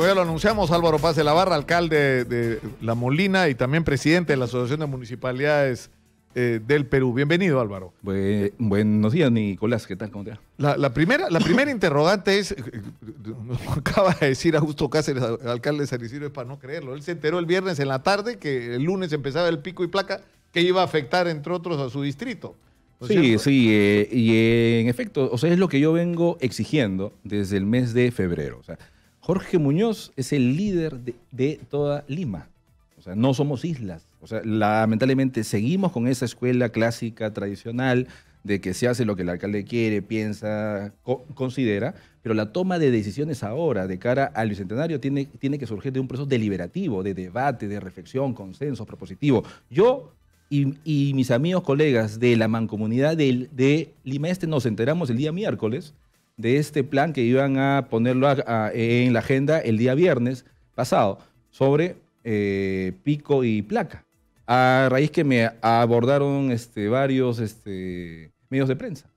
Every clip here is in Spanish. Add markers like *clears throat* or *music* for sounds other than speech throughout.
Ya lo anunciamos, Álvaro Paz de la Barra, alcalde de La Molina y también presidente de la Asociación de Municipalidades eh, del Perú. Bienvenido, Álvaro. buenos días, Nicolás. ¿Qué tal? ¿Cómo te va? La, primera, la primera interrogante es, eh, eh, acaba de decir Augusto Cáceres, alcalde de San Isidro, es para no creerlo. Él se enteró el viernes en la tarde que el lunes empezaba el pico y placa que iba a afectar, entre otros, a su distrito. Sí, sí, eh, y eh, en efecto, o sea, es lo que yo vengo exigiendo desde el mes de febrero. O sea, Jorge Muñoz es el líder de, toda Lima. O sea, no somos islas. O sea, lamentablemente seguimos con esa escuela clásica, tradicional, de que se hace lo que el alcalde quiere, piensa, considera, pero la toma de decisiones ahora de cara al bicentenario tiene, tiene que surgir de un proceso deliberativo, de debate, de reflexión, consenso, propositivo. Yo y, mis amigos, colegas de la mancomunidad de, de, Lima Este nos enteramos el día miércoles de este plan que iban a ponerlo en la agenda el día viernes pasado sobre eh, pico y placa. A raíz que me abordaron este, varios este, medios de prensa.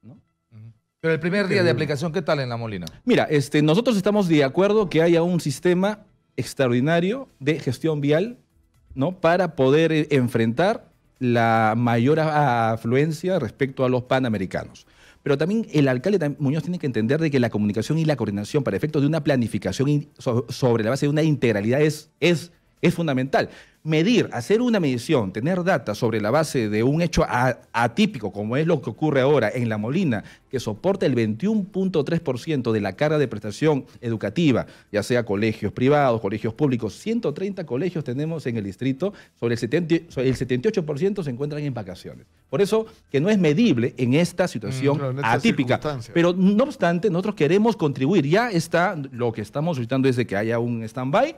Pero el primer día de aplicación, ¿qué tal en La Molina? Mira, este, nosotros estamos de acuerdo que haya un sistema extraordinario de gestión vial ¿no? para poder eh, enfrentar la mayor afluencia respecto a los panamericanos. Pero también el alcalde Muñoz tiene que entender de que la comunicación y la coordinación para efectos de una planificación sobre la base de una integralidad es, es, es fundamental medir, hacer una medición, tener data sobre la base de un hecho atípico, como es lo que ocurre ahora en La Molina, que soporta el 21.3% de la carga de prestación educativa, ya sea colegios privados, colegios públicos, 130 colegios tenemos en el distrito, sobre el, 70, el 78% se encuentran en vacaciones. Por eso que no es medible en esta situación mm, atípica. Pero no obstante, nosotros queremos contribuir. Ya está, lo que estamos solicitando es que haya un stand-by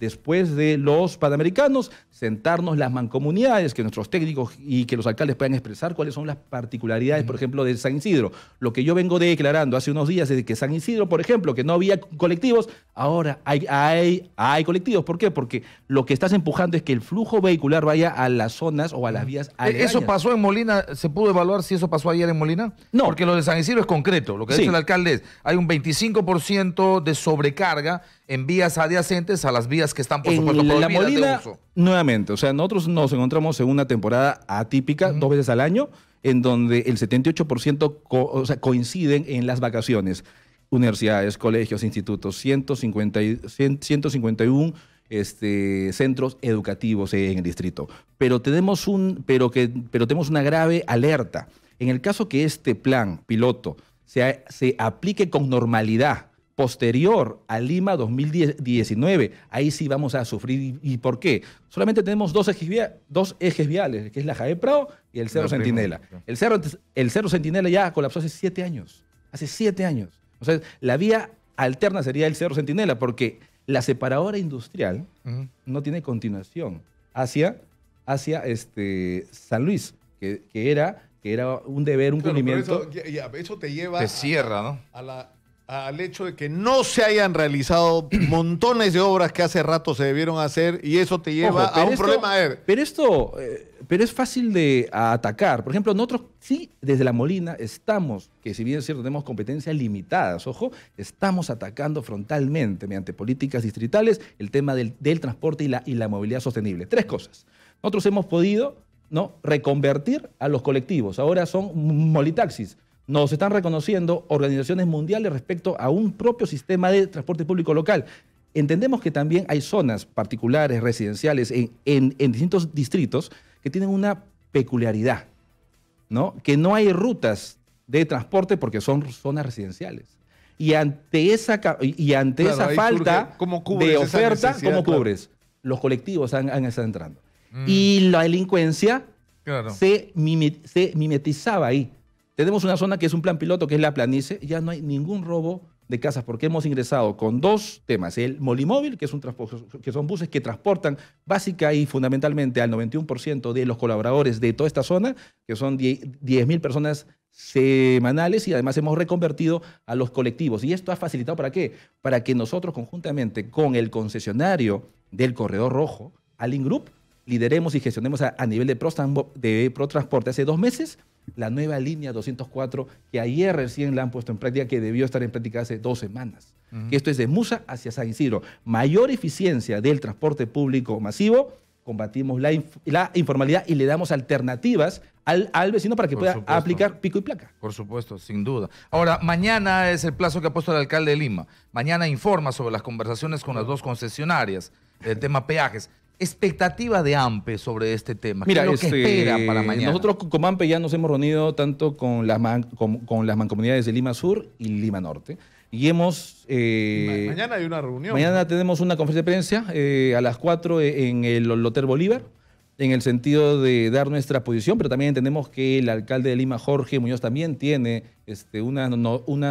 después de los Panamericanos, sentarnos las mancomunidades, que nuestros técnicos y que los alcaldes puedan expresar cuáles son las particularidades, por ejemplo, de San Isidro. Lo que yo vengo declarando hace unos días es que San Isidro, por ejemplo, que no había colectivos, ahora hay, hay, hay colectivos. ¿Por qué? Porque lo que estás empujando es que el flujo vehicular vaya a las zonas o a las vías. ¿E-, ¿Eso pasó en Molina? ¿Se pudo evaluar si eso pasó ayer en Molina? No. Porque lo de San Isidro es concreto. Lo que dice el alcalde es, hay un 25% de sobrecarga en vías adyacentes a las vías que están, por supuesto, la Molina, de uso. Nuevamente, o sea, nosotros nos encontramos en una temporada atípica, dos veces al año, en donde el 78% sea, coinciden en las vacaciones. Universidades, colegios, institutos, 151 este, centros educativos en el distrito. Pero tenemos, un, pero, que, pero tenemos una grave alerta. En el caso que este plan piloto se aplique con normalidad posterior a Lima 2019. Ahí sí vamos a sufrir. ¿Y por qué? Solamente tenemos dos ejes, dos ejes viales, que es la Jaeprao y el Cerro Centinela. El Cerro, el Centinela ya colapsó hace siete años. Hace siete años. O sea, la vía alterna sería el Cerro Centinela, porque la separadora industrial no tiene continuación hacia, hacia este San Luis, que, era, que era un deber, un cumplimiento. eso, te lleva. A la al hecho de que no se hayan realizado *clears throat* montones de obras que hace rato se debieron hacer y eso te lleva a un problema. pero esto, eh, pero es fácil de atacar. Por ejemplo, nosotros sí, desde La Molina estamos, que si bien es cierto, tenemos competencias limitadas, ojo, estamos atacando frontalmente mediante políticas distritales el tema del, del transporte y la, y la movilidad sostenible. Tres cosas. Nosotros hemos podido ¿no? reconvertir a los colectivos. Ahora son molitaxis nos están reconociendo organizaciones mundiales respecto a un propio sistema de transporte público local. Entendemos que también hay zonas particulares, residenciales, en, distintos distritos que tienen una peculiaridad, ¿no? Que no hay rutas de transporte porque son zonas residenciales. Y ante esa, y ante esa falta de oferta, ¿cómo cubres? Los colectivos han, estado entrando. Mm. Y la delincuencia se, mimetizaba ahí. Tenemos una zona que es un plan piloto, que es la planice. ya no hay ningún robo de casas porque hemos ingresado con dos temas, el molimóvil, que, es un que son buses que transportan básica y fundamentalmente al 91% de los colaboradores de toda esta zona, que son 10.000 personas semanales y además hemos reconvertido a los colectivos. ¿Y esto ha facilitado para qué? Para que nosotros conjuntamente con el concesionario del Corredor Rojo, Alingroup, Group, lideremos y gestionemos a, nivel de, de ProTransporte. Hace dos meses la nueva línea 204 que ayer recién la han puesto en práctica, que debió estar en práctica hace dos semanas. Esto es de Musa hacia San Isidro. Mayor eficiencia del transporte público masivo, combatimos la, informalidad y le damos alternativas al, vecino para que pueda aplicar pico y placa. Por supuesto, sin duda. Ahora, mañana es el plazo que ha puesto el alcalde de Lima. Mañana informa sobre las conversaciones con las dos concesionarias, el tema peajes expectativa de AMPE sobre este tema? Mira, lo este, espera para mañana? Nosotros como AMPE ya nos hemos reunido tanto con las, con, las mancomunidades de Lima Sur y Lima Norte. Y hemos... Eh, mañana hay una reunión. Mañana tenemos una conferencia de prensa eh, a las 4 eh, en el Loter Bolívar en el sentido de dar nuestra posición, pero también entendemos que el alcalde de Lima, Jorge Muñoz, también tiene este, unas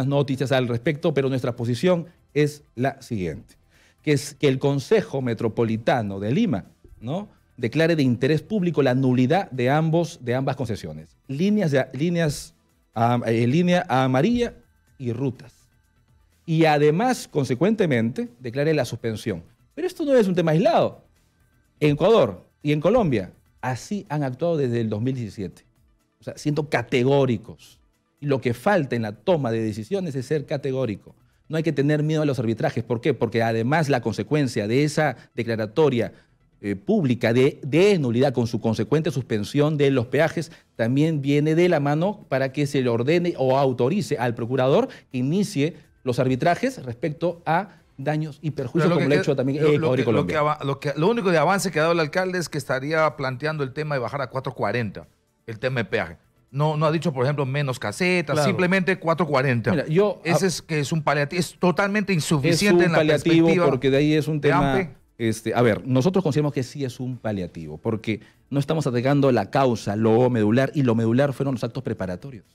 noticias al respecto, pero nuestra posición es la siguiente que, es, que el Consejo Metropolitano de Lima ¿no? declare de interés público la nulidad de, ambos, de ambas concesiones, líneas, de, líneas eh, línea amarilla y rutas. Y además, consecuentemente, declare la suspensión. Pero esto no es un tema aislado. En Ecuador y en Colombia, así han actuado desde el 2017. O sea, siendo categóricos. Y lo que falta en la toma de decisiones es ser categórico no hay que tener miedo a los arbitrajes. ¿Por qué? Porque además la consecuencia de esa declaratoria eh, pública de, de, nulidad con su consecuente suspensión de los peajes también viene de la mano para que se le ordene o autorice al procurador que inicie los arbitrajes respecto a daños y perjuicios como lo hecho también lo, lo, único de avance que ha dado el alcalde es que estaría planteando el tema de bajar a 440 el tema de peaje. No, ha dicho, por ejemplo, menos casetas, simplemente 440. yo, ah, Ese es que es un paliativo, es totalmente insuficiente es un en la paliativo porque de ahí es un tema. Este, a ver, nosotros consideramos que sí es un paliativo, porque no estamos atacando la causa, lo medular, y lo medular fueron los actos preparatorios.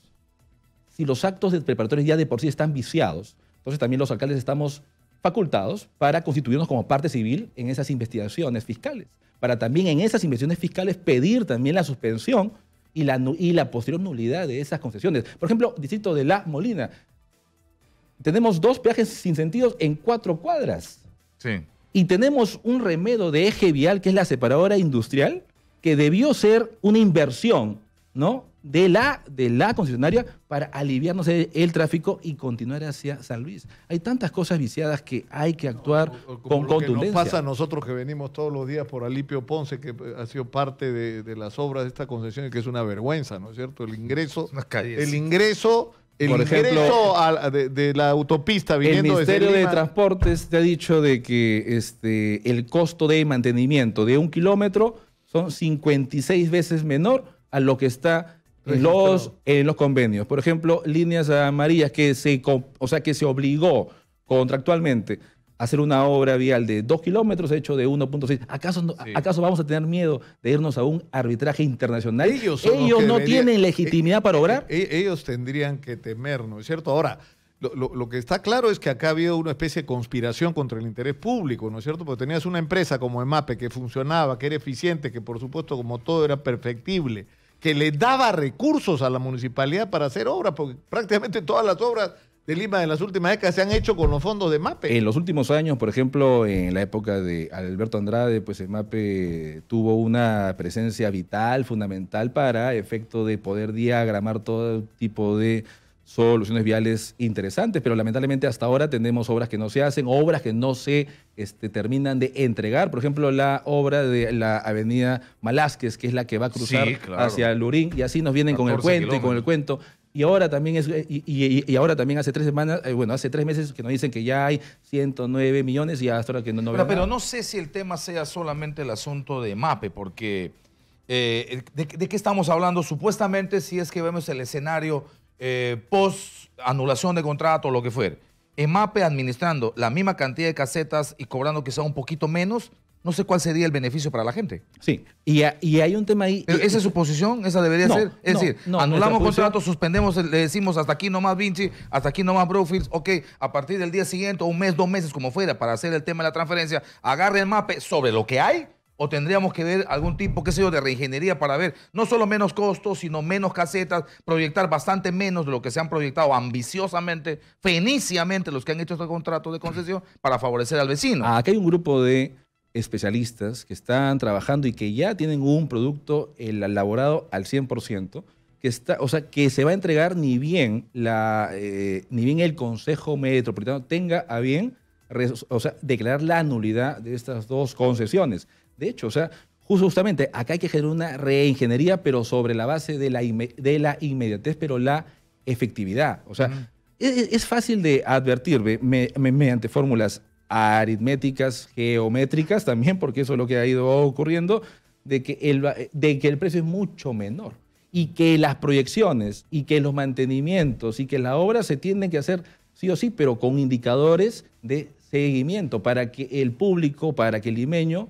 Si los actos preparatorios ya de por sí están viciados, entonces también los alcaldes estamos facultados para constituirnos como parte civil en esas investigaciones fiscales, para también en esas investigaciones fiscales pedir también la suspensión y la, posterior nulidad de esas concesiones. Por ejemplo, distrito de La Molina. Tenemos dos peajes sin sentidos en cuatro cuadras. Sí. Y tenemos un remedo de eje vial, que es la separadora industrial, que debió ser una inversión, ¿no? de la, de la concesionaria para aliviarnos el, tráfico y continuar hacia San Luis. Hay tantas cosas viciadas que hay que actuar con lo contundencia. nos pasa a nosotros que venimos todos los días por Alipio Ponce, que eh, ha sido parte de, las obras de esta concesión, que es una vergüenza, ¿no es cierto? El ingreso. El ingreso. El ingreso de, la autopista viniendo El Ministerio de, Transportes te ha dicho de que este, el costo de mantenimiento de un kilómetro son 56 veces menor a lo que está los, en eh, los convenios. Por ejemplo, líneas amarillas que se, o sea, que se obligó contractualmente a hacer una obra vial de 2 kilómetros hecho de 1.6. ¿Acaso, ¿Acaso vamos a tener miedo de irnos a un arbitraje internacional? Ellos, no tienen eh, legitimidad para eh, obrar. ellos tendrían que temer, ¿no es cierto? Ahora, lo, lo, que está claro es que acá ha habido una especie de conspiración contra el interés público, ¿no es cierto? Porque tenías una empresa como EMAPE que funcionaba, que era eficiente, que por supuesto como todo era perfectible que le daba recursos a la municipalidad para hacer obras, porque prácticamente todas las obras de Lima de las últimas décadas se han hecho con los fondos de MAPE. En los últimos años, por ejemplo, en la época de Alberto Andrade, pues el MAPE tuvo una presencia vital, fundamental para efecto de poder diagramar todo tipo de soluciones viales interesantes, pero lamentablemente hasta ahora tenemos obras que no se hacen, obras que no se este, terminan de entregar. Por ejemplo, la obra de la avenida Malásquez, que es la que va a cruzar hacia Lurín, y así nos vienen con el cuento y con el cuento. Y ahora también es, eh, y, ahora también hace tres semanas, eh, bueno, hace tres meses que nos dicen que ya hay 109 millones y hasta ahora que no, pero, pero no sé si el tema sea solamente el asunto de MAPE, porque eh, ¿de qué estamos hablando? Supuestamente, si es que vemos el escenario eh, post anulación de contrato, lo que fuere. EMAPE administrando la misma cantidad de casetas y cobrando quizá un poquito menos, no sé cuál sería el beneficio para la gente. Sí, y, hay un tema ahí. esa es su posición, esa debería ser. Es decir, anulamos contrato, suspendemos, le decimos hasta aquí nomás Vinci, hasta aquí nomás Brofields, ok, a partir del día siguiente, un mes, dos meses, como fuera, para hacer el tema de la transferencia, agarre el mape sobre lo que hay o tendríamos que ver algún tipo, qué sé yo, de reingeniería para ver no solo menos costos, sino menos casetas, proyectar bastante menos de lo que se han proyectado ambiciosamente, feniciamente los que han hecho estos contratos de concesión para favorecer al vecino. Ah, aquí hay un grupo de especialistas que están trabajando y que ya tienen un producto elaborado al 100%, que está, o sea, que se va a entregar ni bien, la, eh, ni bien el Consejo Metropolitano tenga a bien o sea, declarar la nulidad de estas dos concesiones. De hecho, o sea, justamente acá hay que generar una reingeniería, pero sobre la base de la, de la inmediatez, pero la efectividad. O sea, e-, e-, es, fácil de advertir mediante fórmulas aritméticas, geométricas también, porque eso es lo que ha ido ocurriendo, de que el, de que el precio es mucho menor y que las proyecciones y que los mantenimientos y que la obra se tienen que hacer sí o sí, pero con indicadores de seguimiento para que el público, para que el limeño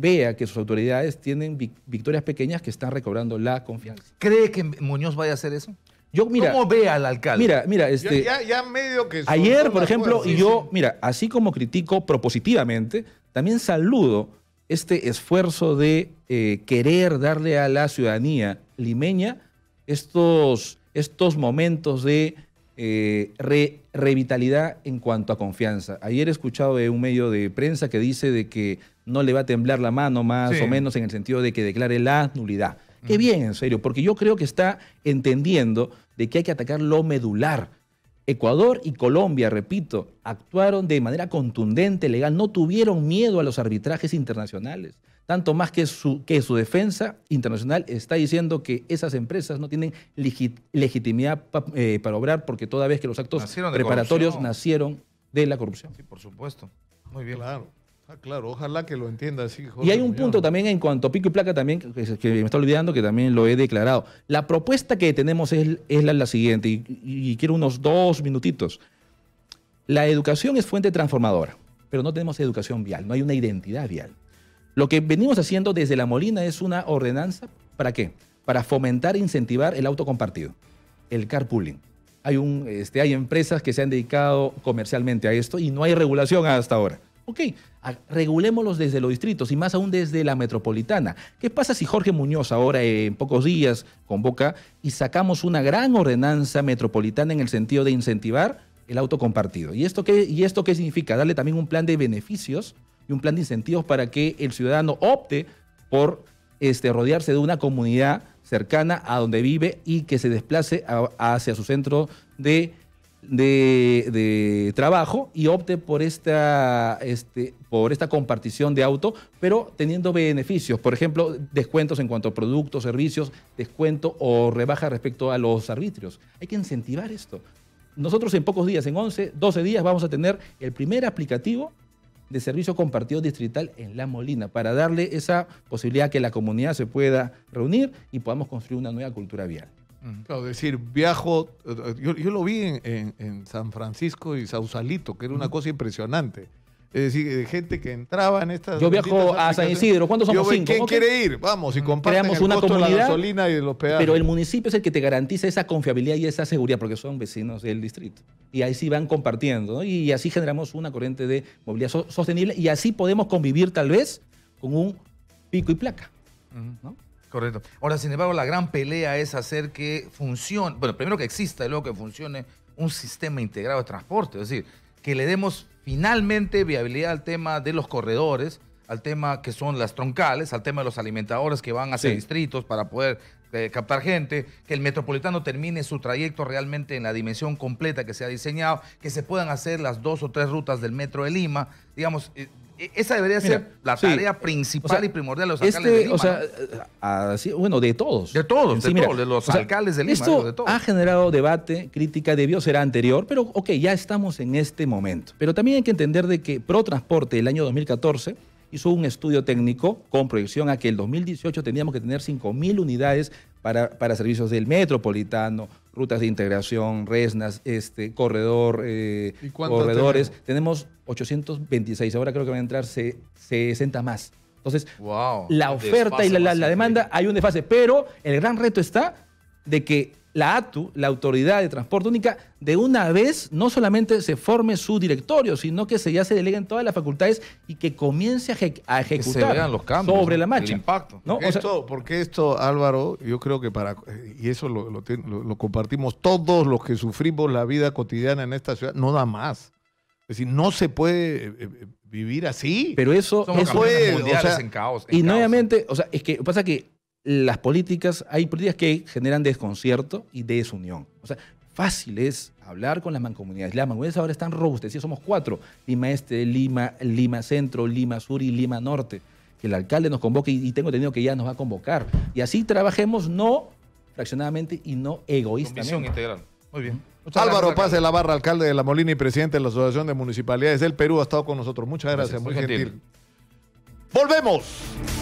vea que sus autoridades tienen victorias pequeñas que están recobrando la confianza. ¿Cree que Muñoz vaya a hacer eso? Yo, mira, ¿Cómo ve al alcalde? Mira, mira, este, ya, ya medio que ayer, por ejemplo, y yo, mira, así como critico propositivamente, también saludo este esfuerzo de eh, querer darle a la ciudadanía limeña estos, estos momentos de eh, revitalidad en cuanto a confianza. Ayer he escuchado de un medio de prensa que dice de que no le va a temblar la mano más o menos en el sentido de que declare la nulidad. Qué bien, en serio, porque yo creo que está entendiendo de que hay que atacar lo medular. Ecuador y Colombia, repito, actuaron de manera contundente, legal, no tuvieron miedo a los arbitrajes internacionales, tanto más que su, que su defensa internacional está diciendo que esas empresas no tienen legitimidad eh, para obrar porque toda vez que los actos preparatorios nacieron de la corrupción. Sí, por supuesto. Muy bien. Claro. Ah, claro, ojalá que lo entienda. así. y hay un punto también en cuanto a pico y placa también, que, me está olvidando, que también lo he declarado. La propuesta que tenemos es, la, siguiente, y, quiero unos dos minutitos. La educación es fuente transformadora, pero no tenemos educación vial, no hay una identidad vial. Lo que venimos haciendo desde La Molina es una ordenanza, ¿para qué? Para fomentar e incentivar el auto compartido, el carpooling. Hay, un, este, hay empresas que se han dedicado comercialmente a esto y no hay regulación hasta ahora. Ok, regulémoslos desde los distritos y más aún desde la metropolitana. ¿Qué pasa si Jorge Muñoz ahora eh, en pocos días convoca y sacamos una gran ordenanza metropolitana en el sentido de incentivar el auto compartido? ¿Y esto qué, y esto qué significa? Darle también un plan de beneficios y un plan de incentivos para que el ciudadano opte por este, rodearse de una comunidad cercana a donde vive y que se desplace hacia su centro de de, trabajo y opte por esta, este, por esta compartición de auto, pero teniendo beneficios, por ejemplo, descuentos en cuanto a productos, servicios, descuento o rebaja respecto a los arbitrios. Hay que incentivar esto. Nosotros en pocos días, en 11, 12 días, vamos a tener el primer aplicativo de servicio compartido distrital en La Molina para darle esa posibilidad que la comunidad se pueda reunir y podamos construir una nueva cultura vial es decir, viajo, yo, lo vi en, San Francisco y Sausalito, que era una cosa impresionante. Es decir, eh, gente que entraba en estas. Yo viajo a San Isidro. ¿Cuántos somos cinco ¿Quién quiere ir? Vamos, y compartimos una gasolina Pero el municipio es el que te garantiza esa confiabilidad y esa seguridad, porque son vecinos del distrito. Y ahí sí van compartiendo, ¿no? Y así generamos una corriente de movilidad sostenible y así podemos convivir, tal vez, con un pico y placa. ¿no? Correcto. Ahora, sin embargo, la gran pelea es hacer que funcione, bueno, primero que exista y luego que funcione un sistema integrado de transporte, es decir, que le demos finalmente viabilidad al tema de los corredores, al tema que son las troncales, al tema de los alimentadores que van hacia ser distritos para poder eh, captar gente, que el metropolitano termine su trayecto realmente en la dimensión completa que se ha diseñado, que se puedan hacer las dos o tres rutas del metro de Lima, digamos, eh, e-, esa debería ser la tarea principal y primordial de los alcaldes de este, Lima. bueno, de todos. De todos, de todos, de los alcaldes de Lima. Esto ha generado debate, crítica, debió ser anterior, pero ok, ya estamos en este momento. Pero también hay que entender de que ProTransporte el año 2014 hizo un estudio técnico con proyección a que el 2018 teníamos que tener 5.000 unidades para, servicios del metropolitano, rutas de integración, resnas, este, corredor, eh, corredores. Tenemos? 826, ahora creo que van a entrar 60 más. Entonces, la oferta y la demanda, hay un desfase, pero el gran reto está de que la ATU, la Autoridad de Transporte Única, de una vez no solamente se forme su directorio, sino que se, ya se deleguen todas las facultades y que comience a, ejecutar los sobre la marcha. impacto. Porque, esto, porque, esto, Álvaro, yo creo que para, y eso lo, compartimos todos los que sufrimos la vida cotidiana en esta ciudad, no da más. Es decir, no se puede eh, eh, vivir así. Pero eso, eso es en caos. y nuevamente, o sea, es que pasa que las políticas, hay políticas que generan desconcierto y desunión. O sea, fácil es hablar con las mancomunidades. Las mancomunidades ahora están y somos cuatro, Lima Este, Lima, Lima Centro, Lima Sur y Lima Norte. Que el alcalde nos convoque y tengo entendido que ya nos va a convocar. Y así trabajemos no fraccionadamente y no egoístamente. integral. Muy bien. Álvaro Paz de la Barra, alcalde de La Molina y presidente de la Asociación de Municipalidades del Perú, ha estado con nosotros. Muchas gracias, muy, gentil. Volvemos.